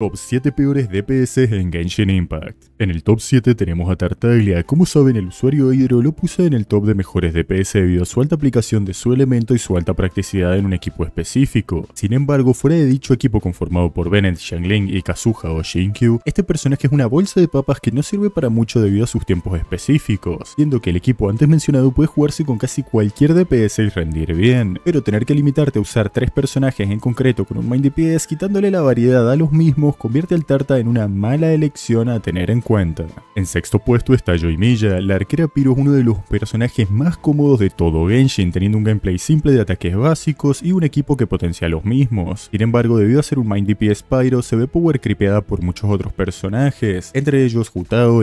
Top 7 peores DPS en Genshin Impact. En el top 7 tenemos a Tartaglia. Como saben, el usuario Hydro lo puso en el top de mejores DPS debido a su alta aplicación de su elemento y su alta practicidad en un equipo específico. Sin embargo, fuera de dicho equipo conformado por Bennett, Xiangling y Kazuha o Shinkyu, este personaje es una bolsa de papas que no sirve para mucho debido a sus tiempos específicos, siendo que el equipo antes mencionado puede jugarse con casi cualquier DPS y rendir bien, pero tener que limitarte a usar tres personajes en concreto con un Mind DPS quitándole la variedad a los mismos convierte al Tarta en una mala elección a tener en cuenta. En sexto puesto está Yoimiya, la arquera pyro es uno de los personajes más cómodos de todo Genshin, teniendo un gameplay simple de ataques básicos y un equipo que potencia los mismos. Sin embargo, debido a ser un Mind DPS Pyro, se ve power creepyada por muchos otros personajes, entre ellos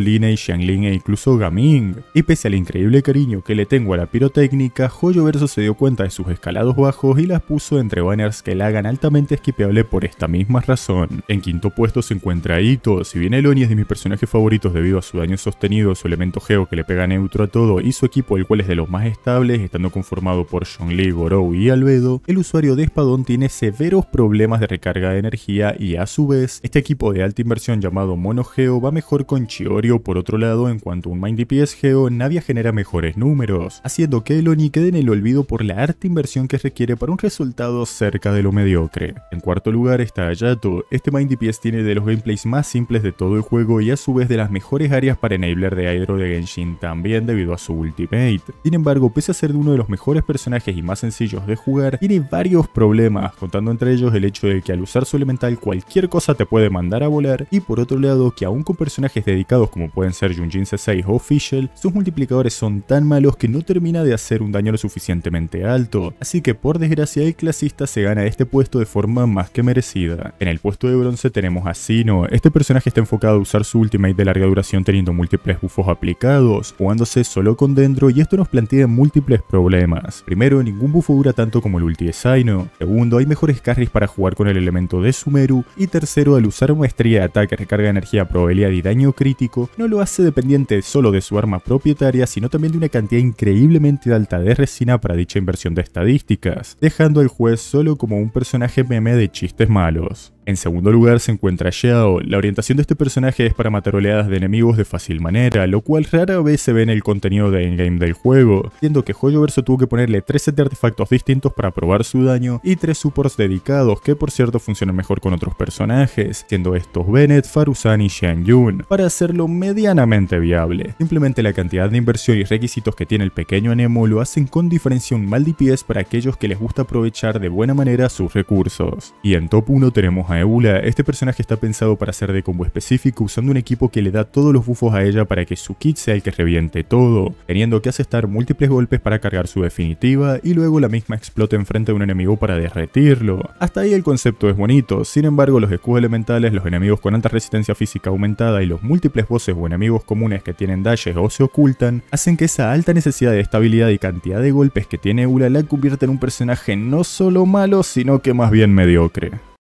Lina y Xiangling e incluso Gaming. Y pese al increíble cariño que le tengo a la pirotécnica, Joyo Verso se dio cuenta de sus escalados bajos y las puso entre banners que la hagan altamente esquipeable por esta misma razón. En puesto se encuentra Ito. Si bien Eloni es de mis personajes favoritos debido a su daño sostenido, su elemento geo que le pega neutro a todo y su equipo, el cual es de los más estables, estando conformado por Lee, Gorou y Albedo, el usuario de Espadón tiene severos problemas de recarga de energía y a su vez, este equipo de alta inversión llamado Mono Geo va mejor con Chiorio. Por otro lado, en cuanto a un Mind DPS Geo, Navia genera mejores números, haciendo que Eloni quede en el olvido por la alta inversión que requiere para un resultado cerca de lo mediocre. En cuarto lugar está Yato. Este Mind DPS tiene de los gameplays más simples de todo el juego y a su vez de las mejores áreas para enabler de Hydro de Genshin también debido a su ultimate. Sin embargo, pese a ser uno de los mejores personajes y más sencillos de jugar, tiene varios problemas, contando entre ellos el hecho de que al usar su elemental cualquier cosa te puede mandar a volar y por otro lado que aún con personajes dedicados como pueden ser Junjin C6 o Fischl, sus multiplicadores son tan malos que no termina de hacer un daño lo suficientemente alto, así que por desgracia el clasista se gana este puesto de forma más que merecida. En el puesto de bronce tenemos a Sino. Este personaje está enfocado a usar su ultimate de larga duración teniendo múltiples buffos aplicados, jugándose solo con Dendro y esto nos plantea múltiples problemas. Primero, ningún buffo dura tanto como el ulti de Segundo, hay mejores carries para jugar con el elemento de Sumeru. Y tercero, al usar maestría de ataque, recarga energía, probabilidad y daño crítico, no lo hace dependiente solo de su arma propietaria, sino también de una cantidad increíblemente alta de resina para dicha inversión de estadísticas, dejando al juez solo como un personaje meme de chistes malos. En segundo lugar se encuentra Xiao. La orientación de este personaje es para matar oleadas de enemigos de fácil manera, lo cual rara vez se ve en el contenido de endgame del juego, siendo que verso tuvo que ponerle 13 de artefactos distintos para probar su daño y 3 supports dedicados, que por cierto funcionan mejor con otros personajes, siendo estos Bennett, Farusan y Xiang Yun, para hacerlo medianamente viable. Simplemente la cantidad de inversión y requisitos que tiene el pequeño Anemo lo hacen con diferencia un mal DPS para aquellos que les gusta aprovechar de buena manera sus recursos. Y en top 1 tenemos a Eula, este personaje está pensado para ser de combo específico usando un equipo que le da todos los bufos a ella para que su kit sea el que reviente todo, teniendo que asestar múltiples golpes para cargar su definitiva y luego la misma explote enfrente de un enemigo para derretirlo. Hasta ahí el concepto es bonito, sin embargo los escudos elementales, los enemigos con alta resistencia física aumentada y los múltiples voces o enemigos comunes que tienen dashes o se ocultan, hacen que esa alta necesidad de estabilidad y cantidad de golpes que tiene Eula la convierta en un personaje no solo malo, sino que más bien mediocre.